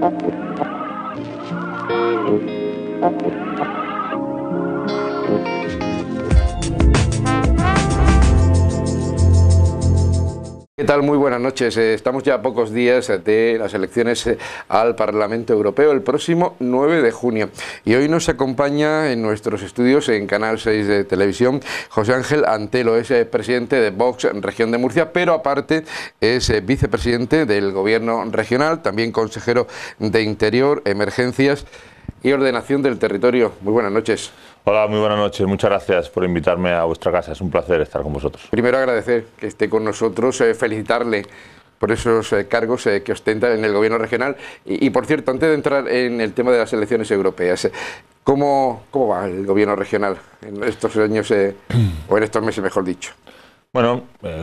Thank you. ¿Qué tal? Muy buenas noches. Eh, estamos ya a pocos días eh, de las elecciones eh, al Parlamento Europeo, el próximo 9 de junio. Y hoy nos acompaña en nuestros estudios en Canal 6 de Televisión José Ángel Antelo, es presidente de Vox en Región de Murcia, pero aparte es vicepresidente del Gobierno Regional, también consejero de Interior, Emergencias y Ordenación del Territorio. Muy buenas noches. Hola, muy buenas noches. Muchas gracias por invitarme a vuestra casa. Es un placer estar con vosotros. Primero agradecer que esté con nosotros, eh, felicitarle por esos eh, cargos eh, que ostenta en el gobierno regional. Y, por cierto, antes de entrar en el tema de las elecciones europeas, ¿cómo, cómo va el gobierno regional en estos años, o en estos meses, mejor dicho? Bueno,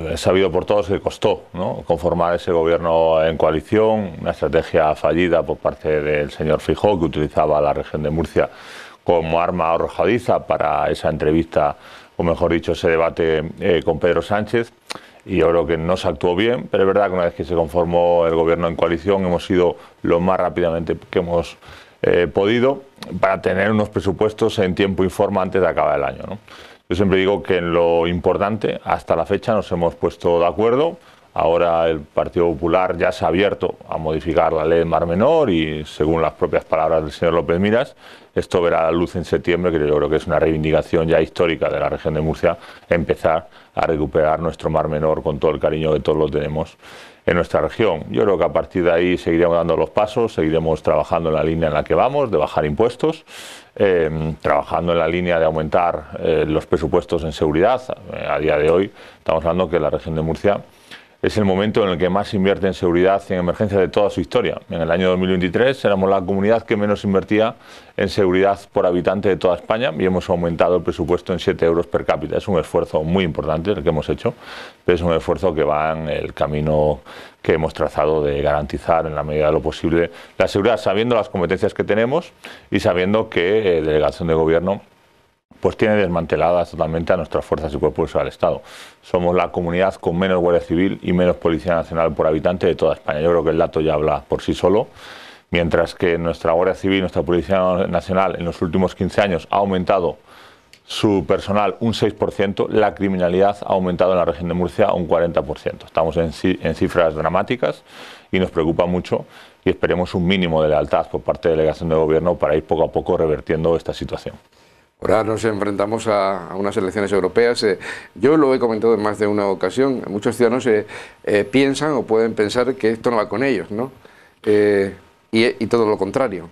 he sabido por todos que costó ¿no? conformar ese gobierno en coalición, una estrategia fallida por parte del señor Fijó, que utilizaba la región de Murcia como arma arrojadiza para esa entrevista, o mejor dicho, ese debate eh, con Pedro Sánchez. Y yo creo que no se actuó bien, pero es verdad que una vez que se conformó el gobierno en coalición hemos ido lo más rápidamente que hemos eh, podido para tener unos presupuestos en tiempo informe antes de acabar el año. Yo siempre digo que en lo importante, hasta la fecha, nos hemos puesto de acuerdo Ahora el Partido Popular ya se ha abierto a modificar la ley del Mar Menor y, según las propias palabras del señor López Miras, esto verá la luz en septiembre, que yo creo que es una reivindicación ya histórica de la región de Murcia, empezar a recuperar nuestro Mar Menor con todo el cariño que todos lo tenemos en nuestra región. Yo creo que a partir de ahí seguiremos dando los pasos, seguiremos trabajando en la línea en la que vamos, de bajar impuestos, eh, trabajando en la línea de aumentar eh, los presupuestos en seguridad. A día de hoy estamos hablando que la región de Murcia es el momento en el que más invierte en seguridad en emergencia de toda su historia. En el año 2023 éramos la comunidad que menos invertía en seguridad por habitante de toda España y hemos aumentado el presupuesto en 7 euros per cápita. Es un esfuerzo muy importante el que hemos hecho, pero es un esfuerzo que va en el camino que hemos trazado de garantizar en la medida de lo posible la seguridad, sabiendo las competencias que tenemos y sabiendo que la eh, delegación de gobierno pues tiene desmanteladas totalmente a nuestras fuerzas y cuerpos del Estado. Somos la comunidad con menos Guardia Civil y menos Policía Nacional por habitante de toda España. Yo creo que el dato ya habla por sí solo. Mientras que nuestra Guardia Civil, nuestra Policía Nacional en los últimos 15 años ha aumentado su personal un 6%, la criminalidad ha aumentado en la región de Murcia un 40%. Estamos en, en cifras dramáticas y nos preocupa mucho y esperemos un mínimo de lealtad por parte de la delegación de gobierno para ir poco a poco revertiendo esta situación. Ahora nos enfrentamos a, unas elecciones europeas. Eh, yo lo he comentado en más de una ocasión. Muchos ciudadanos eh, eh, piensan o pueden pensar que esto no va con ellos, ¿no? Y, todo lo contrario.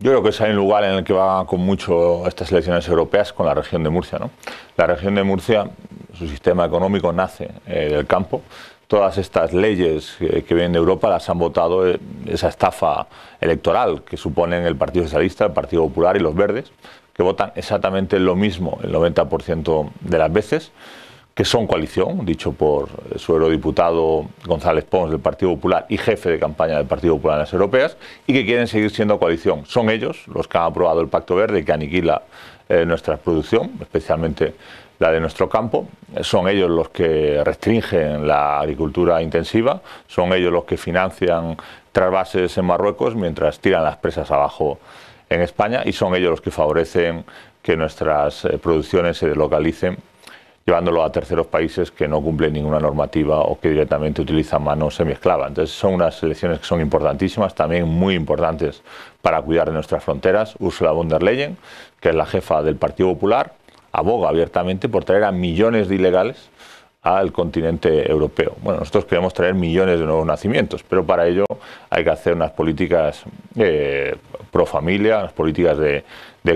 Yo creo que es un lugar en el que va con mucho estas elecciones europeas con la región de Murcia, ¿no? La región de Murcia, su sistema económico nace del campo, todas estas leyes que vienen de Europa las han votado esa estafa electoral que suponen el Partido Socialista, el Partido Popular y los Verdes, que votan exactamente lo mismo el 90% de las veces, que son coalición, dicho por su eurodiputado González Pons del Partido Popular y jefe de campaña del Partido Popular en las europeas, y que quieren seguir siendo coalición. Son ellos los que han aprobado el Pacto Verde que aniquila eh, nuestra producción, especialmente la de nuestro campo. Son ellos los que restringen la agricultura intensiva, son ellos los que financian trasvases en Marruecos mientras tiran las presas abajo en España y son ellos los que favorecen que nuestras eh, producciones se deslocalicen llevándolo a terceros países que no cumplen ninguna normativa o que directamente utilizan mano semiesclava. Entonces son unas elecciones que son importantísimas, también muy importantes para cuidar de nuestras fronteras. Ursula von der Leyen, que es la jefa del Partido Popular, aboga abiertamente por traer a millones de ilegales al continente europeo. Bueno, nosotros queremos traer millones de nuevos nacimientos, pero para ello hay que hacer unas políticas eh, pro familia, unas políticas de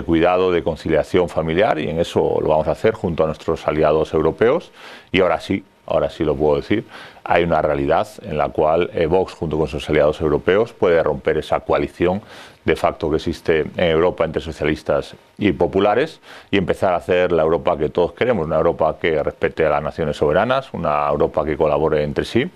cuidado, de conciliación familiar, y en eso lo vamos a hacer junto a nuestros aliados europeos. Y ahora sí, ahora sí lo puedo decir, hay una realidad en la cual eh, Vox, junto con sus aliados europeos, puede romper esa coalición de facto que existe en Europa entre socialistas y populares y empezar a hacer la Europa que todos queremos, una Europa que respete a las naciones soberanas, una Europa que colabore entre sí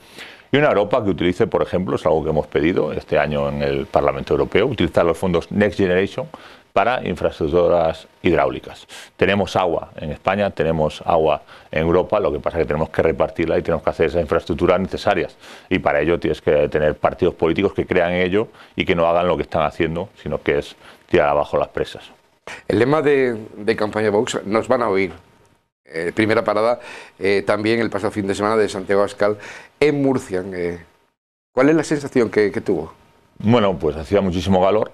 y una Europa que utilice, por ejemplo, es algo que hemos pedido este año en el Parlamento Europeo, utilizar los fondos Next Generation para infraestructuras hidráulicas. Tenemos agua en España, tenemos agua en Europa, lo que pasa es que tenemos que repartirla y tenemos que hacer esas infraestructuras necesarias. Y para ello tienes que tener partidos políticos que crean en ello y que no hagan lo que están haciendo, sino que es tirar abajo las presas. El lema de, de campaña Vox, nos van a oír, eh, primera parada eh, también el pasado fin de semana de Santiago Ascal en Murcia. Eh, ¿Cuál es la sensación que, tuvo? Bueno, pues hacía muchísimo calor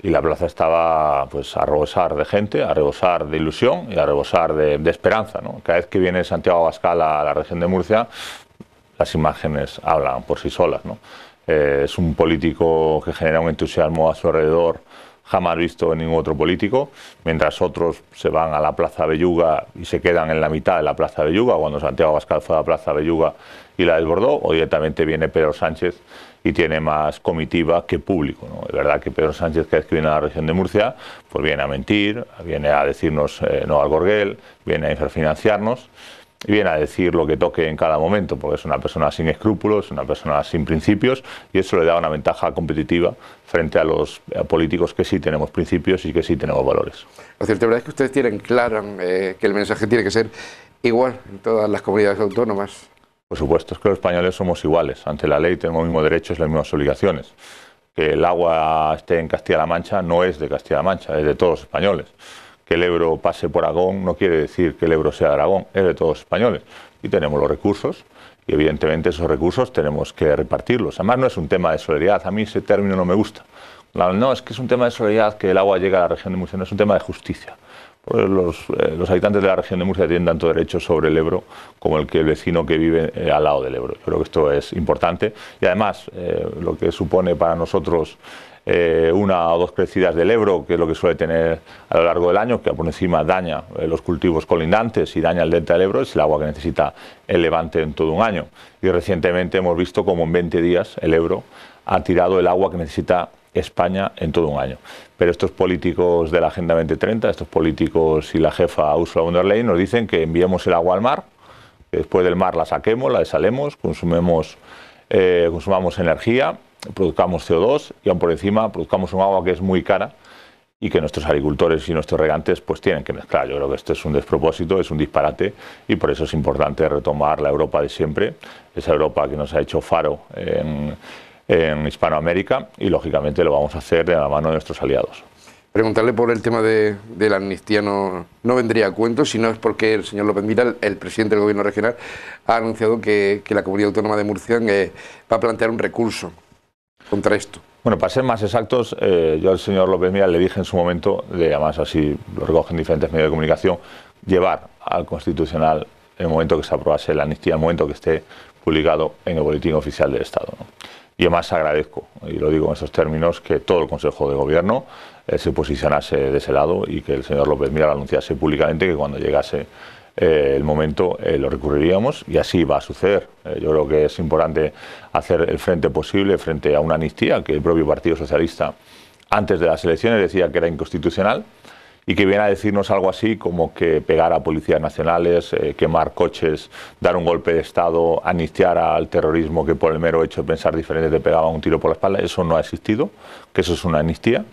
y la plaza estaba pues a rebosar de gente, a rebosar de ilusión y a rebosar de, esperanza. Cada vez que viene Santiago Abascal a la región de Murcia, las imágenes hablan por sí solas. es un político que genera un entusiasmo a su alrededor jamás visto en ningún otro político, mientras otros se van a la Plaza Belluga y se quedan en la mitad de la Plaza Belluga, cuando Santiago Abascal fue a la Plaza Belluga y la desbordó, o directamente viene Pedro Sánchez y tiene más comitiva que público. ¿no? Es verdad que Pedro Sánchez, que vez que viene a la región de Murcia, pues viene a mentir, viene a decirnos eh, no al Gorgel, viene a infrafinanciarnos, y viene a decir lo que toque en cada momento, porque es una persona sin escrúpulos, una persona sin principios, y eso le da una ventaja competitiva frente a los políticos que sí tenemos principios y que sí tenemos valores. Lo cierto, verdad es que ustedes tienen claro eh, que el mensaje tiene que ser igual en todas las comunidades autónomas. Por supuesto, es que los españoles somos iguales. Ante la ley tenemos los mismos derechos y las mismas obligaciones. Que el agua esté en Castilla-La Mancha no es de Castilla-La Mancha, es de todos los españoles que el Ebro pase por Aragón no quiere decir que el Ebro sea Aragón, es de todos españoles. Y tenemos los recursos y evidentemente esos recursos tenemos que repartirlos. Además no es un tema de solidaridad, a mí ese término no me gusta. No, es que es un tema de solidaridad que el agua llegue a la región de Murcia, no es un tema de justicia. Eh, los, habitantes de la región de Murcia tienen tanto derecho sobre el Ebro como el que el vecino que vive eh, al lado del Ebro. creo que esto es importante y además eh, lo que supone para nosotros eh, una o dos crecidas del Ebro, que es lo que suele tener a lo largo del año, que por encima daña eh, los cultivos colindantes y daña el delta del Ebro, es el agua que necesita el levante en todo un año. Y recientemente hemos visto como en 20 días el Ebro ha tirado el agua que necesita España en todo un año. Pero estos políticos de la Agenda 2030, estos políticos y la jefa Ursula von der Leyen nos dicen que enviemos el agua al mar, que después del mar la saquemos, la desalemos, consumemos, eh, consumamos energía produzcamos CO2 y aún por encima produzcamos un agua que es muy cara y que nuestros agricultores y nuestros regantes pues tienen que mezclar. Yo creo que esto es un despropósito, es un disparate y por eso es importante retomar la Europa de siempre, esa Europa que nos ha hecho faro en, Hispanoamérica y lógicamente lo vamos a hacer de la mano de nuestros aliados. Preguntarle por el tema de, la amnistía no, vendría a cuento, si no es porque el señor López Mira, el, presidente del Gobierno regional, ha anunciado que, la Comunidad Autónoma de Murcia eh, va a plantear un recurso contra esto? Bueno, para ser más exactos, eh, yo al señor López Mira le dije en su momento, de, además así lo recogen diferentes medios de comunicación, llevar al Constitucional en el momento que se aprobase la amnistía, el momento que esté publicado en el Boletín Oficial del Estado. Y además agradezco, y lo digo en esos términos, que todo el Consejo de Gobierno eh, se posicionase de ese lado y que el señor López Mira anunciase públicamente que cuando llegase eh, el momento eh, lo recurriríamos y así va a suceder. Eh, yo creo que es importante hacer el frente posible frente a una amnistía que el propio Partido Socialista antes de las elecciones decía que era inconstitucional y que viene a decirnos algo así como que pegar a policías nacionales, quemar coches, dar un golpe de Estado, anistiar al terrorismo que por el mero hecho de pensar diferente te pegaba un tiro por la espalda, eso no ha existido, que eso es una amnistía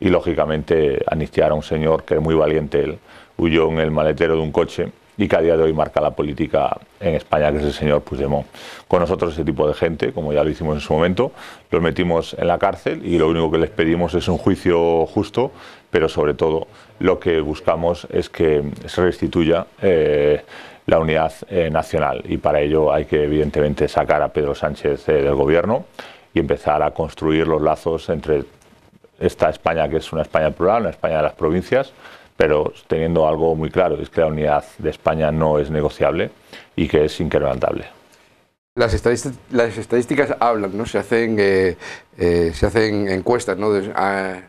y lógicamente anistiar a un señor que es muy valiente, él huyó en el maletero de un coche y que a día de hoy marca la política en España, que es el señor Puigdemont. Con nosotros ese tipo de gente, como ya lo hicimos en su momento, los metimos en la cárcel y lo único que les pedimos es un juicio justo, pero sobre todo lo que buscamos es que se restituya eh, la unidad eh, nacional y para ello hay que evidentemente sacar a Pedro Sánchez eh, del gobierno y empezar a construir los lazos entre esta España, que es una España plural, una España de las provincias, pero teniendo algo muy claro, es que la unidad de España no es negociable y que es inquebrantable. Las, estadísticas hablan, ¿no? Se hacen, eh, eh, se hacen encuestas ¿no? Ah,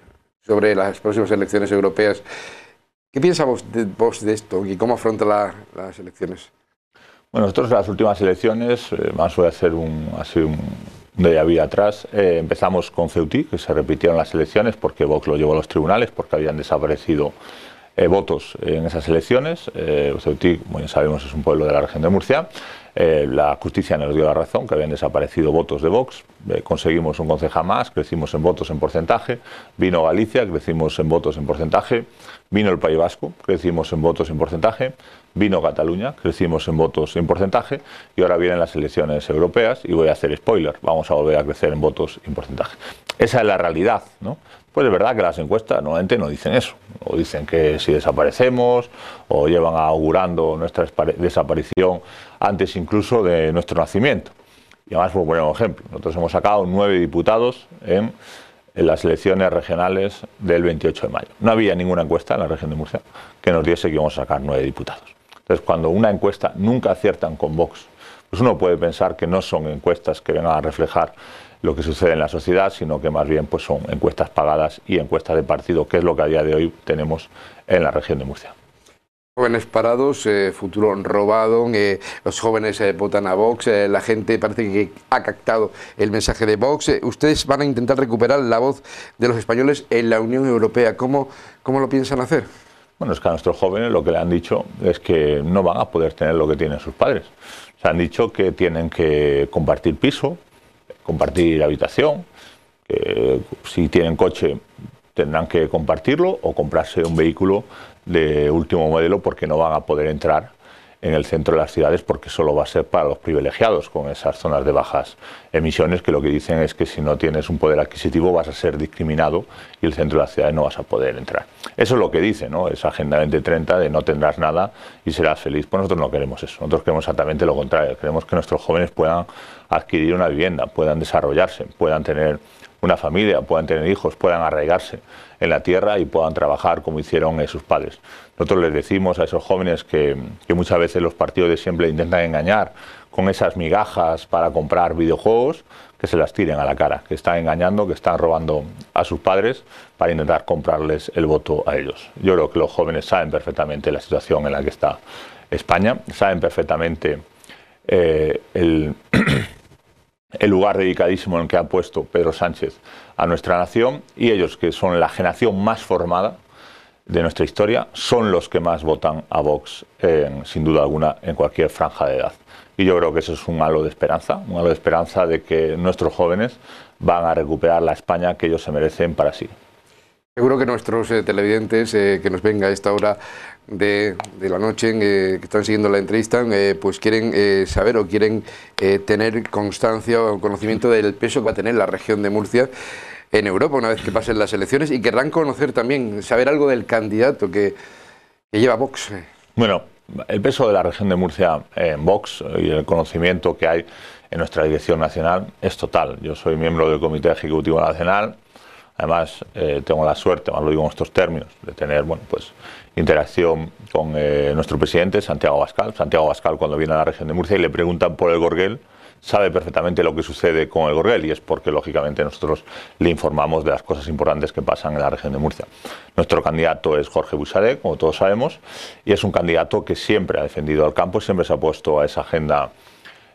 sobre las próximas elecciones europeas. ¿Qué piensa vos de, esto y cómo afronta las elecciones? Bueno, nosotros en las últimas elecciones, eh, más voy a un, así un, día atrás. empezamos con Ceutí, que se repitieron las elecciones porque Vox lo llevó a los tribunales, porque habían desaparecido eh, votos en esas elecciones. Eh, Ceutí, como ya sabemos, es un pueblo de la región de Murcia. Eh, la justicia nos dio la razón, que habían desaparecido votos de Vox. Eh, conseguimos un concejal más, crecimos en votos en porcentaje. Vino Galicia, crecimos en votos en porcentaje. Vino el País Vasco, crecimos en votos en porcentaje. Vino Cataluña, crecimos en votos en porcentaje. Y ahora vienen las elecciones europeas y voy a hacer spoiler, vamos a volver a crecer en votos en porcentaje. Esa es la realidad. ¿no? Pues es verdad que las encuestas normalmente no dicen eso, o dicen que si desaparecemos, o llevan augurando nuestra desaparición antes incluso de nuestro nacimiento. Y además, por pues, poner un ejemplo, nosotros hemos sacado nueve diputados en, las elecciones regionales del 28 de mayo. No había ninguna encuesta en la región de Murcia que nos diese que íbamos a sacar nueve diputados. Entonces, cuando una encuesta nunca aciertan con Vox, pues uno puede pensar que no son encuestas que vengan a reflejar lo que sucede en la sociedad, sino que más bien pues son encuestas pagadas y encuestas de partido, que es lo que a día de hoy tenemos en la región de Murcia. Jóvenes parados, eh, futuro robado, eh, los jóvenes eh, votan a Vox, la gente parece que ha captado el mensaje de Vox. ustedes van a intentar recuperar la voz de los españoles en la Unión Europea. ¿Cómo, cómo lo piensan hacer? Bueno, es que a nuestros jóvenes lo que le han dicho es que no van a poder tener lo que tienen sus padres. Se han dicho que tienen que compartir piso, compartir habitación, si tienen coche tendrán que compartirlo o comprarse un vehículo de último modelo porque no van a poder entrar en el centro de las ciudades porque solo va a ser para los privilegiados con esas zonas de bajas emisiones que lo que dicen es que si no tienes un poder adquisitivo vas a ser discriminado y el centro de las ciudades no vas a poder entrar. Eso es lo que dice ¿no? esa Agenda 2030 de no tendrás nada y serás feliz. Pues nosotros no queremos eso, nosotros queremos exactamente lo contrario, queremos que nuestros jóvenes puedan adquirir una vivienda, puedan desarrollarse, puedan tener una familia, puedan tener hijos, puedan arraigarse en la tierra y puedan trabajar como hicieron sus padres. Nosotros les decimos a esos jóvenes que, muchas veces los partidos de siempre intentan engañar con esas migajas para comprar videojuegos, que se las tiren a la cara, que están engañando, que están robando a sus padres para intentar comprarles el voto a ellos. Yo creo que los jóvenes saben perfectamente la situación en la que está España, saben perfectamente eh, el, el lugar dedicadísimo en el que ha puesto Pedro Sánchez a nuestra nación y ellos que son la generación más formada, de nuestra historia son los que más votan a Vox, sin duda alguna, en cualquier franja de edad. Y yo creo que eso es un halo de esperanza, un halo de esperanza de que nuestros jóvenes van a recuperar la España que ellos se merecen para sí. Seguro que nuestros eh, televidentes eh, que nos venga a esta hora de, la noche, eh, que están siguiendo la entrevista, pues quieren saber o quieren tener constancia o conocimiento del peso que va a tener la región de Murcia en Europa una vez que pasen las elecciones y querrán conocer también, saber algo del candidato que, lleva Vox. Bueno, el peso de la región de Murcia en Vox y el conocimiento que hay en nuestra dirección nacional es total. Yo soy miembro del Comité Ejecutivo Nacional, además eh, tengo la suerte, más lo digo en estos términos, de tener bueno, pues, interacción con eh, nuestro presidente, Santiago Bascal. Santiago Bascal cuando viene a la región de Murcia y le preguntan por el Gorgel, sabe perfectamente lo que sucede con el Gorgel y es porque, lógicamente, nosotros le informamos de las cosas importantes que pasan en la región de Murcia. Nuestro candidato es Jorge Buisaré, como todos sabemos, y es un candidato que siempre ha defendido al campo, siempre se ha puesto a esa agenda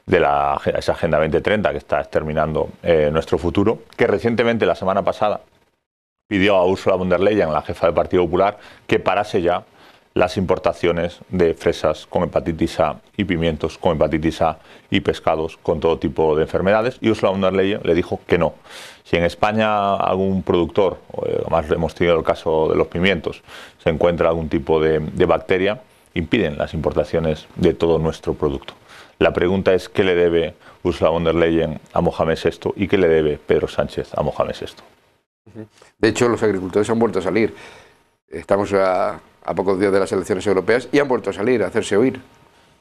de la, esa Agenda 2030 que está exterminando eh, nuestro futuro, que recientemente, la semana pasada, pidió a Ursula von der Leyen, la jefa del Partido Popular, que parase ya las importaciones de fresas con hepatitis A y pimientos con hepatitis A y pescados con todo tipo de enfermedades y Ursula von der Leyen le dijo que no. Si en España algún productor, eh, además hemos tenido el caso de los pimientos, se encuentra algún tipo de, bacteria, impiden las importaciones de todo nuestro producto. La pregunta es qué le debe Ursula von der Leyen a Mohamed VI y qué le debe Pedro Sánchez a Mohamed VI. De hecho, los agricultores han vuelto a salir. Estamos a a pocos días de las elecciones europeas y han vuelto a salir, a hacerse oír.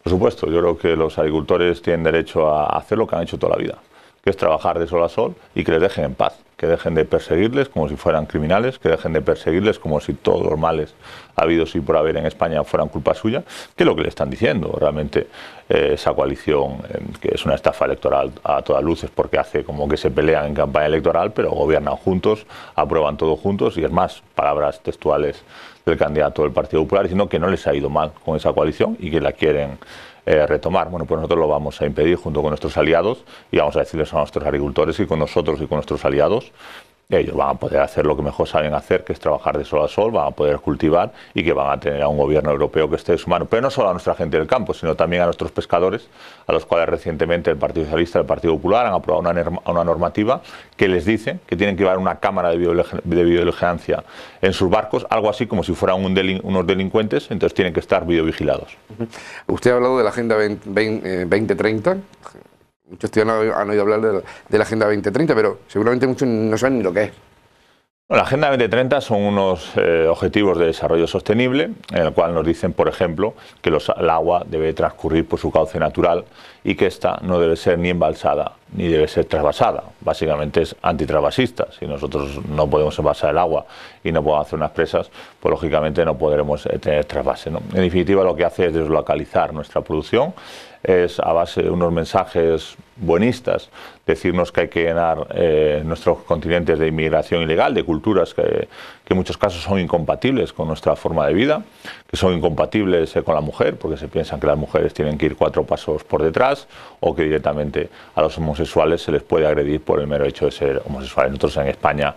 Por supuesto, yo creo que los agricultores tienen derecho a hacer lo que han hecho toda la vida, que es trabajar de sol a sol y que les dejen en paz, que dejen de perseguirles como si fueran criminales, que dejen de perseguirles como si todos los males habidos y por haber en España fueran culpa suya, que es lo que le están diciendo. Realmente eh, esa coalición, eh, que es una estafa electoral a todas luces, porque hace como que se pelean en campaña electoral, pero gobiernan juntos, aprueban todo juntos y es más, palabras textuales del candidato del Partido Popular sino que no les ha ido mal con esa coalición y que la quieren eh, retomar. Bueno, pues nosotros lo vamos a impedir junto con nuestros aliados y vamos a decirles a nuestros agricultores ...y con nosotros y con nuestros aliados ellos van a poder hacer lo que mejor saben hacer, que es trabajar de sol a sol, van a poder cultivar y que van a tener a un gobierno europeo que esté de su mano. Pero no solo a nuestra gente del campo, sino también a nuestros pescadores, a los cuales recientemente el Partido Socialista y el Partido Popular han aprobado una, normativa que les dice que tienen que llevar una cámara de, videovigilancia en sus barcos, algo así como si fueran unos delincuentes, entonces tienen que estar videovigilados. Usted ha hablado de la Agenda 2030, eh, Muchos han oído hablar de la, Agenda 2030, pero seguramente muchos no saben ni lo que es. la Agenda 2030 son unos eh, objetivos de desarrollo sostenible, en el cual nos dicen, por ejemplo, que el agua debe transcurrir por su cauce natural y que esta no debe ser ni embalsada ni debe ser trasvasada. Básicamente es antitrasvasista. Si nosotros no podemos envasar el agua y no podemos hacer unas presas, pues lógicamente no podremos eh, tener trasvase. En definitiva, lo que hace es deslocalizar nuestra producción, es a base de unos mensajes buenistas, decirnos que hay que llenar eh, nuestros continentes de inmigración ilegal, de culturas que que en muchos casos son incompatibles con nuestra forma de vida, que son incompatibles eh, con la mujer, porque se piensan que las mujeres tienen que ir cuatro pasos por detrás, o que directamente a los homosexuales se les puede agredir por el mero hecho de ser homosexuales. Nosotros en España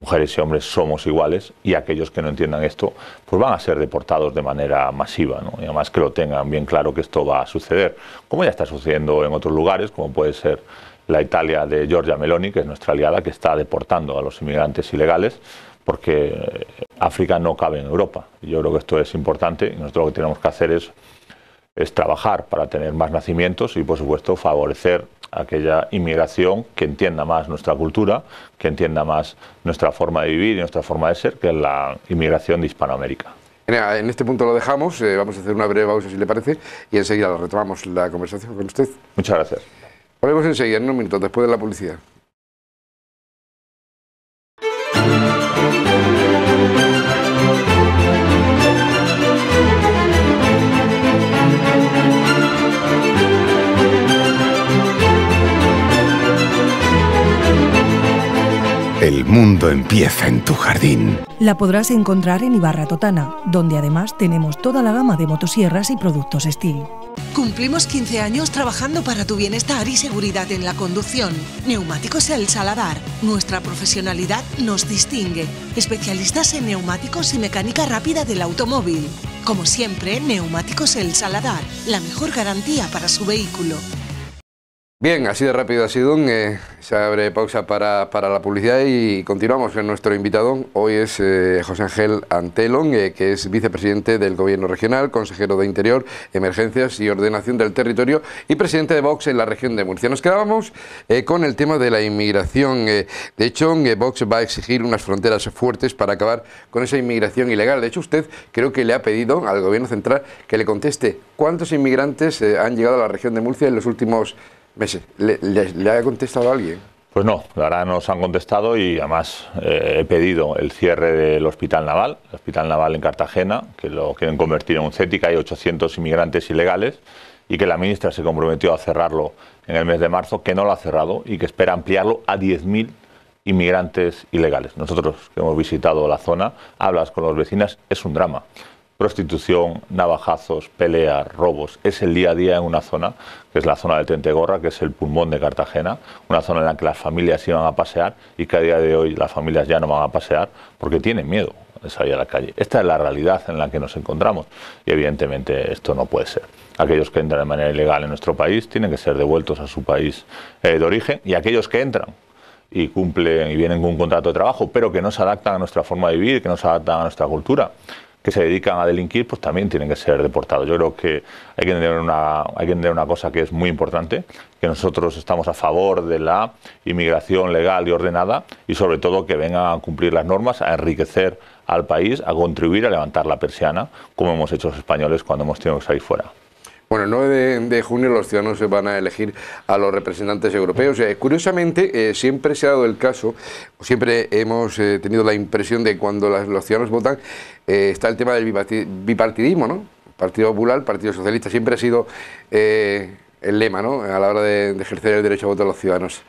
mujeres y hombres somos iguales y aquellos que no entiendan esto pues van a ser deportados de manera masiva y además que lo tengan bien claro que esto va a suceder como ya está sucediendo en otros lugares como puede ser la Italia de Giorgia Meloni que es nuestra aliada que está deportando a los inmigrantes ilegales porque África no cabe en Europa. Yo creo que esto es importante y nosotros lo que tenemos que hacer es, trabajar para tener más nacimientos y, por supuesto, favorecer aquella inmigración que entienda más nuestra cultura, que entienda más nuestra forma de vivir y nuestra forma de ser, que es la inmigración de Hispanoamérica. En este punto lo dejamos, eh, vamos a hacer una breve pausa si le parece y enseguida retomamos la conversación con usted. Muchas gracias. Volvemos enseguida, en un minuto, después de la publicidad. El mundo empieza en tu jardín. La podrás encontrar en Ibarra Totana, donde además tenemos toda la gama de motosierras y productos Steel. Cumplimos 15 años trabajando para tu bienestar y seguridad en la conducción. Neumáticos El Saladar. Nuestra profesionalidad nos distingue. Especialistas en neumáticos y mecánica rápida del automóvil. Como siempre, Neumáticos El Saladar, la mejor garantía para su vehículo. Bien, así de rápido ha sido. Eh, se abre pausa para, la publicidad y continuamos con nuestro invitado. Hoy es eh, José Ángel Antelón, eh, que es vicepresidente del Gobierno Regional, consejero de Interior, Emergencias y Ordenación del Territorio y presidente de Vox en la región de Murcia. Nos quedábamos con el tema de la inmigración. de hecho, Vox va a exigir unas fronteras fuertes para acabar con esa inmigración ilegal. De hecho, usted creo que le ha pedido al Gobierno Central que le conteste cuántos inmigrantes han llegado a la región de Murcia en los últimos ¿Le, ha contestado alguien? Pues no, ahora nos han contestado y además eh, he pedido el cierre del Hospital Naval, el Hospital Naval en Cartagena, que lo quieren convertir en un CETIC, hay 800 inmigrantes ilegales y que la ministra se comprometió a cerrarlo en el mes de marzo, que no lo ha cerrado y que espera ampliarlo a 10.000 inmigrantes ilegales. Nosotros que hemos visitado la zona, hablas con los vecinos, es un drama prostitución, navajazos, peleas, robos. Es el día a día en una zona, que es la zona del Tentegorra, que es el pulmón de Cartagena, una zona en la que las familias iban a pasear y que a día de hoy las familias ya no van a pasear porque tienen miedo de salir a la calle. Esta es la realidad en la que nos encontramos y evidentemente esto no puede ser. Aquellos que entran de manera ilegal en nuestro país tienen que ser devueltos a su país eh, de origen y aquellos que entran y cumplen y vienen con un contrato de trabajo, pero que no se adaptan a nuestra forma de vivir, que no se adaptan a nuestra cultura, que se dedican a delinquir, pues también tienen que ser deportados. Yo creo que hay que entender una, hay que entender una cosa que es muy importante, que nosotros estamos a favor de la inmigración legal y ordenada y sobre todo que vengan a cumplir las normas, a enriquecer al país, a contribuir a levantar la persiana, como hemos hecho los españoles cuando hemos tenido que salir fuera. Bueno, el 9 de, junio los ciudadanos van a elegir a los representantes europeos. Eh, curiosamente, eh, siempre se ha dado el caso, siempre hemos eh, tenido la impresión de cuando las, los ciudadanos votan, está el tema del bipartidismo, ¿no? Partido Popular, Partido Socialista, siempre ha sido el lema, ¿no? A la hora de, ejercer el derecho a voto de los ciudadanos.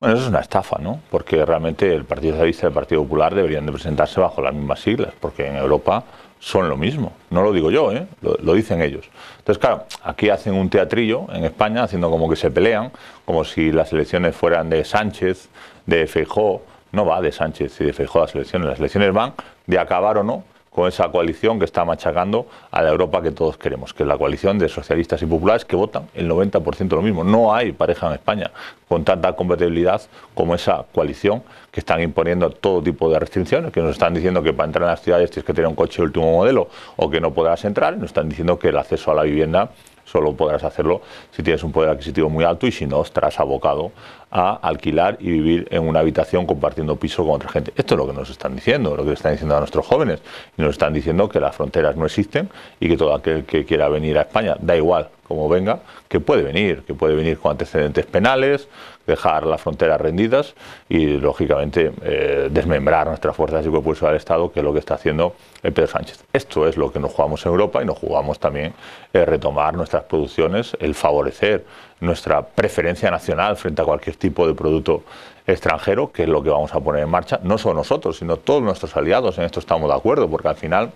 Bueno, eso es una estafa, ¿no? Porque realmente el Partido Socialista y el Partido Popular deberían de presentarse bajo las mismas siglas, porque en Europa son lo mismo. No lo digo yo, ¿eh? lo, dicen ellos. Entonces, claro, aquí hacen un teatrillo en España, haciendo como que se pelean, como si las elecciones fueran de Sánchez, de Feijó. No va de Sánchez y de Feijó las elecciones. Las elecciones van de acabar o no con esa coalición que está machacando a la Europa que todos queremos, que es la coalición de socialistas y populares que votan el 90% lo mismo. No hay pareja en España con tanta compatibilidad como esa coalición que están imponiendo todo tipo de restricciones, que nos están diciendo que para entrar en las ciudades tienes que tener un coche de último modelo o que no podrás entrar, nos están diciendo que el acceso a la vivienda Solo podrás hacerlo si tienes un poder adquisitivo muy alto y si no, estarás abocado a alquilar y vivir en una habitación compartiendo piso con otra gente. Esto es lo que nos están diciendo, lo que están diciendo a nuestros jóvenes. Y nos están diciendo que las fronteras no existen y que todo aquel que quiera venir a España, da igual como venga, que puede venir, que puede venir con antecedentes penales, dejar las fronteras rendidas y, lógicamente, eh, desmembrar nuestras fuerzas y propulsar al Estado, que es lo que está haciendo el Pedro Sánchez. Esto es lo que nos jugamos en Europa y nos jugamos también el eh, retomar nuestras producciones, el favorecer nuestra preferencia nacional frente a cualquier tipo de producto extranjero, que es lo que vamos a poner en marcha, no solo nosotros, sino todos nuestros aliados. En esto estamos de acuerdo, porque al final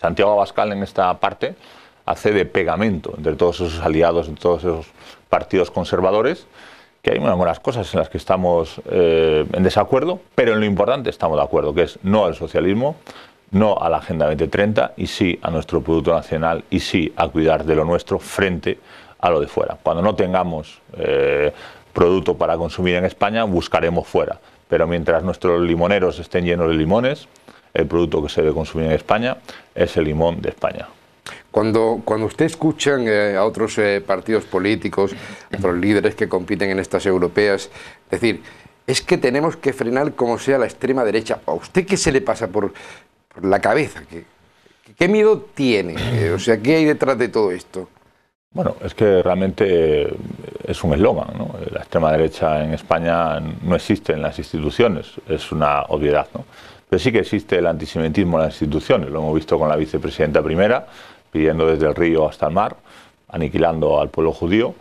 Santiago Abascal en esta parte hace de pegamento entre todos esos aliados, entre todos esos partidos conservadores, que hay algunas cosas en las que estamos eh, en desacuerdo, pero en lo importante estamos de acuerdo, que es no al socialismo, no a la Agenda 2030 y sí a nuestro Producto Nacional y sí a cuidar de lo nuestro frente a lo de fuera. Cuando no tengamos eh, producto para consumir en España, buscaremos fuera. Pero mientras nuestros limoneros estén llenos de limones, el producto que se debe consumir en España es el limón de España. Cuando, cuando usted escucha eh, a otros eh, partidos políticos, a otros líderes que compiten en estas europeas, decir, es que tenemos que frenar como sea la extrema derecha, ¿a usted qué se le pasa por, la cabeza? ¿Qué, ¿Qué, miedo tiene? Eh, o sea, ¿qué hay detrás de todo esto? Bueno, es que realmente eh, es un eslogan. La extrema derecha en España no existe en las instituciones, es una obviedad. Pero sí que existe el antisemitismo en las instituciones. Lo hemos visto con la vicepresidenta primera, pidiendo desde el río hasta el mar, aniquilando al pueblo judío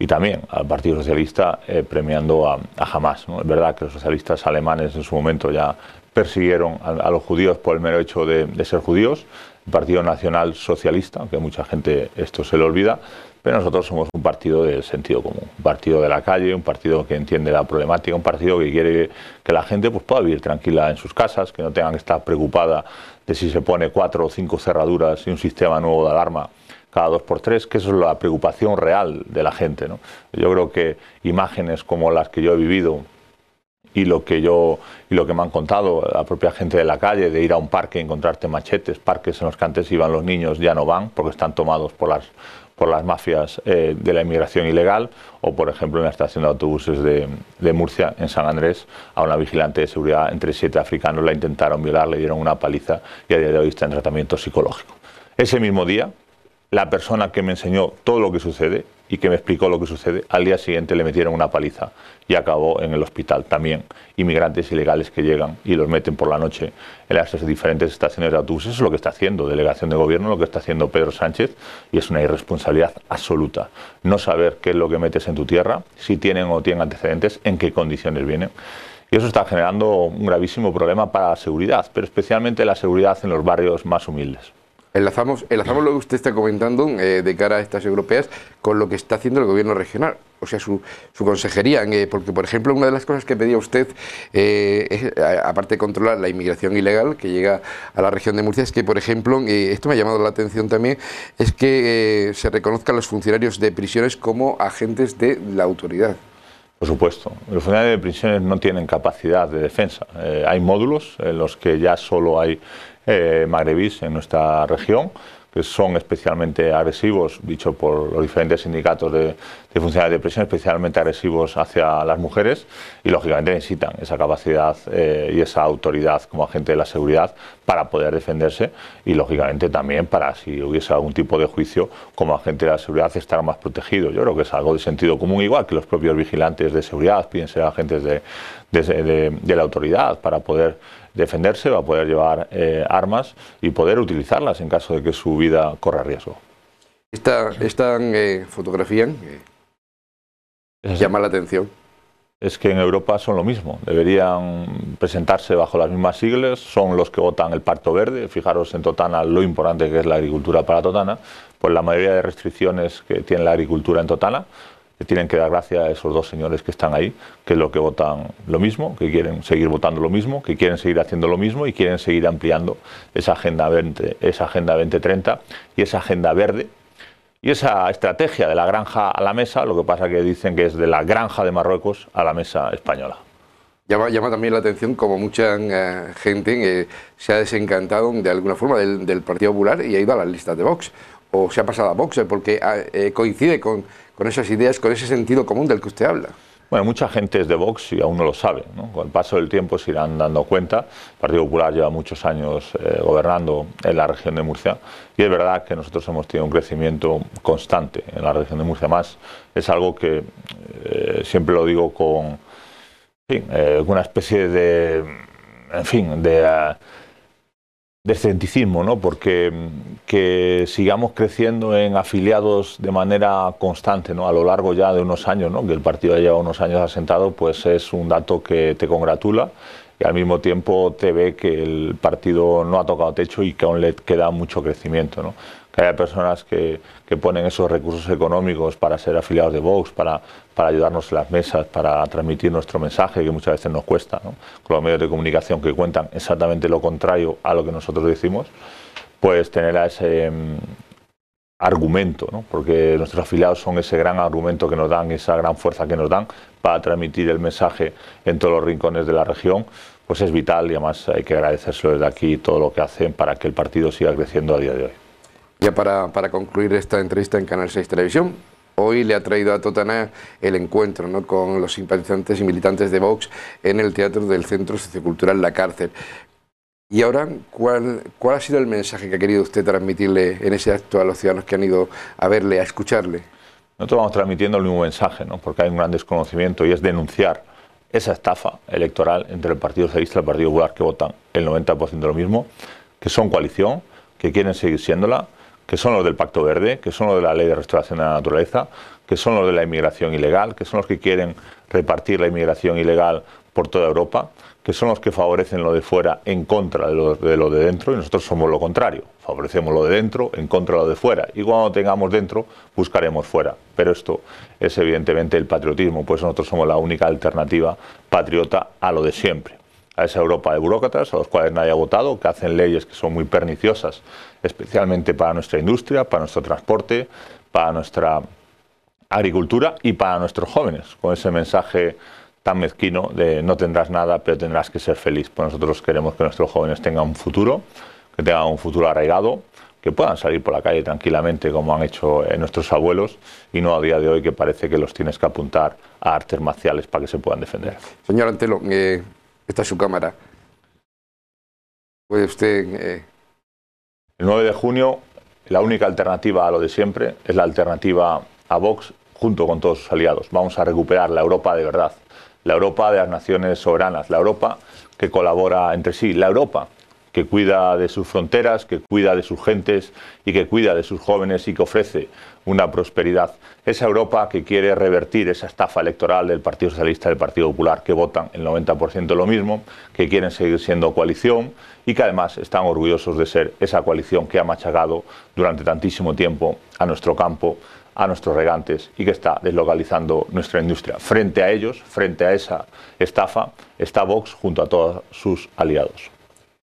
y también al Partido Socialista eh, premiando a, a Hamas. Es verdad que los socialistas alemanes en su momento ya persiguieron a, los judíos por el mero hecho de ser judíos, un Partido Nacional Socialista, aunque mucha gente esto se le olvida, pero nosotros somos un partido de sentido común, un partido de la calle, un partido que entiende la problemática, un partido que quiere que la gente pues, pueda vivir tranquila en sus casas, que no tengan que estar preocupada de si se pone cuatro o cinco cerraduras y un sistema nuevo de alarma cada dos por tres, que eso es la preocupación real de la gente. Yo creo que imágenes como las que yo he vivido y lo que yo y lo que me han contado la propia gente de la calle de ir a un parque encontrarte machetes parques en los que antes iban los niños ya no van porque están tomados por las por las mafias eh, de la inmigración ilegal o por ejemplo en la estación de autobuses de, de, Murcia en San Andrés a una vigilante de seguridad entre siete africanos la intentaron violar le dieron una paliza y a día de hoy está en tratamiento psicológico ese mismo día la persona que me enseñó todo lo que sucede y que me explicó lo que sucede. Al día siguiente le metieron una paliza y acabó en el hospital. También inmigrantes ilegales que llegan y los meten por la noche en las diferentes estaciones de autobuses. Eso es lo que está haciendo delegación de gobierno, lo que está haciendo Pedro Sánchez y es una irresponsabilidad absoluta. No saber qué es lo que metes en tu tierra, si tienen o tienen antecedentes, en qué condiciones vienen. Y eso está generando un gravísimo problema para la seguridad, pero especialmente la seguridad en los barrios más humildes. Enlazamos, lo que usted está comentando eh, de cara a estas europeas con lo que está haciendo el gobierno regional, o sea, su, consejería, eh, porque, por ejemplo, una de las cosas que pedía usted, eh, aparte de controlar la inmigración ilegal que llega a la región de Murcia, es que, por ejemplo, esto me ha llamado la atención también, es que se reconozcan los funcionarios de prisiones como agentes de la autoridad. Por supuesto, los funcionarios de prisiones no tienen capacidad de defensa. hay módulos en los que ya solo hay eh, magrebís en nuestra región, que son especialmente agresivos, dicho por los diferentes sindicatos de, de funcionarios de presión, especialmente agresivos hacia las mujeres y lógicamente necesitan esa capacidad eh, y esa autoridad como agente de la seguridad para poder defenderse y lógicamente también para si hubiese algún tipo de juicio como agente de la seguridad estar más protegido. Yo creo que es algo de sentido común, igual que los propios vigilantes de seguridad piden ser agentes de la autoridad para poder defenderse, va a poder llevar eh, armas y poder utilizarlas en caso de que su vida corra riesgo. Esta, eh, eh, llama la atención. Es que en Europa son lo mismo, deberían presentarse bajo las mismas siglas, son los que votan el Pacto Verde, fijaros en Totana lo importante que es la agricultura para Totana, pues la mayoría de restricciones que tiene la agricultura en Totana le tienen que dar gracias a esos dos señores que están ahí, que es lo que votan lo mismo, que quieren seguir votando lo mismo, que quieren seguir haciendo lo mismo y quieren seguir ampliando esa Agenda 20, esa agenda 2030 y esa Agenda Verde. Y esa estrategia de la granja a la mesa, lo que pasa que dicen que es de la granja de Marruecos a la mesa española. Llama, también la atención como mucha eh, gente eh, se ha desencantado de alguna forma del, Partido Popular y ha ido a las listas de Vox, o se ha pasado a Vox, eh, porque ah, coincide con con esas ideas, con ese sentido común del que usted habla. Bueno, mucha gente es de Vox y aún no lo sabe. Con el paso del tiempo se irán dando cuenta. El Partido Popular lleva muchos años eh, gobernando en la región de Murcia y es verdad que nosotros hemos tenido un crecimiento constante en la región de Murcia. Más es algo que eh, siempre lo digo eh, con una especie de, en fin, de... De ¿no? porque mm, que sigamos creciendo en afiliados de manera constante ¿no? a lo largo ya de unos años, que el partido llevado unos años asentado, pues es un dato que te congratula y al mismo tiempo te ve que el partido no ha tocado techo y que aún le queda mucho crecimiento. ¿no? que haya personas que, que, ponen esos recursos económicos para ser afiliados de Vox, para para ayudarnos en las mesas, para transmitir nuestro mensaje, que muchas veces nos cuesta, con los medios de comunicación que cuentan exactamente lo contrario a lo que nosotros decimos, pues tener ese mm, argumento, porque nuestros afiliados son ese gran argumento que nos dan, esa gran fuerza que nos dan para transmitir el mensaje en todos los rincones de la región, pues es vital y además hay que agradecérselo desde aquí todo lo que hacen para que el partido siga creciendo a día de hoy. Ya para concluir esta entrevista en Canal 6 Televisión, hoy le ha traído a Totana el encuentro ¿no? con los simpatizantes y militantes de Vox en el Teatro del Centro Sociocultural La Cárcel. Y ahora, ¿cuál, ha sido el mensaje que ha querido usted transmitirle en ese acto a los ciudadanos que han ido a verle, a escucharle? Nosotros vamos transmitiendo el mismo mensaje, ¿no? porque hay un gran desconocimiento y es denunciar esa estafa electoral entre el Partido Socialista y el Partido Popular que votan el 90% de lo mismo, que son coalición, que quieren seguir siéndola, que son los del Pacto Verde, que son los de la Ley de Restauración de la Naturaleza, que son los de la inmigración ilegal, que son los que quieren repartir la inmigración ilegal por toda Europa, que son los que favorecen lo de fuera en contra de lo de, dentro, y nosotros somos lo contrario, favorecemos lo de dentro en contra de lo de fuera, y cuando tengamos dentro buscaremos fuera. Pero esto es evidentemente el patriotismo, pues nosotros somos la única alternativa patriota a lo de siempre a esa Europa de burócratas, a los cuales nadie ha votado, que hacen leyes que son muy perniciosas, especialmente para nuestra industria, para nuestro transporte, para nuestra agricultura y para nuestros jóvenes, con ese mensaje tan mezquino de no tendrás nada, pero tendrás que ser feliz. Pues nosotros queremos que nuestros jóvenes tengan un futuro, que tengan un futuro arraigado, que puedan salir por la calle tranquilamente como han hecho eh, nuestros abuelos y no a día de hoy que parece que los tienes que apuntar a artes marciales para que se puedan defender. Señor Antelo, eh, Está su cámara. Puede usted. Eh, El 9 de junio, la única alternativa a lo de siempre es la alternativa a Vox junto con todos sus aliados. Vamos a recuperar la Europa de verdad, la Europa de las naciones soberanas, la Europa que colabora entre sí, la Europa que cuida de sus fronteras, que cuida de sus gentes y que cuida de sus jóvenes y que ofrece una prosperidad. Esa Europa que quiere revertir esa estafa electoral del Partido Socialista y del Partido Popular, que votan el 90% lo mismo, que quieren seguir siendo coalición y que además están orgullosos de ser esa coalición que ha machacado durante tantísimo tiempo a nuestro campo a nuestros regantes y que está deslocalizando nuestra industria. Frente a ellos, frente a esa estafa, está Vox junto a todos sus aliados.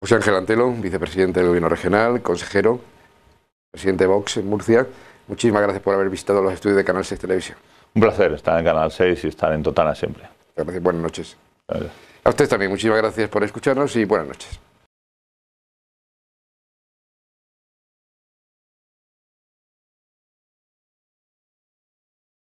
José Ángel Antelo, vicepresidente del Gobierno Regional, consejero, presidente de Vox en Murcia. Muchísimas gracias por haber visitado los estudios de Canal 6 Televisión. Un placer estar en Canal 6 y estar en Totana siempre. Gracias, buenas noches. A usted también, muchísimas gracias por escucharnos y buenas noches.